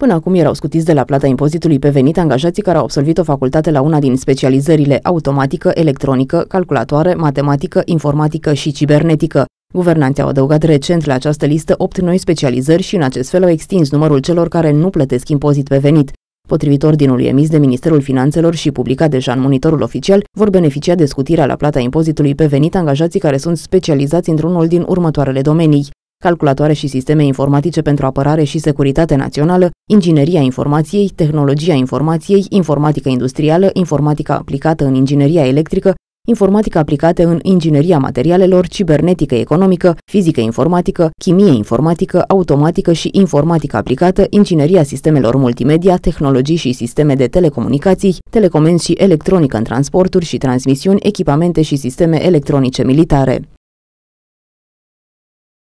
Până acum erau scutiți de la plata impozitului pe venit angajații care au absolvit o facultate la una din specializările automatică, electronică, calculatoare, matematică, informatică și cibernetică. Guvernanții au adăugat recent la această listă 8 noi specializări și în acest fel au extins numărul celor care nu plătesc impozit pe venit. Potrivit ordinului emis de Ministerul Finanțelor și publicat deja în monitorul oficial, vor beneficia de scutirea la plata impozitului pe venit angajații care sunt specializați într-unul din următoarele domenii calculatoare și sisteme informatice pentru apărare și securitate națională, ingineria informației, tehnologia informației, informatică industrială, informatica aplicată în ingineria electrică, informatică aplicată în ingineria materialelor, cibernetică economică, fizică informatică, chimie informatică, automatică și informatică aplicată, ingineria sistemelor multimedia, tehnologii și sisteme de telecomunicații, telecomenzi și electronică în transporturi și transmisiuni, echipamente și sisteme electronice militare.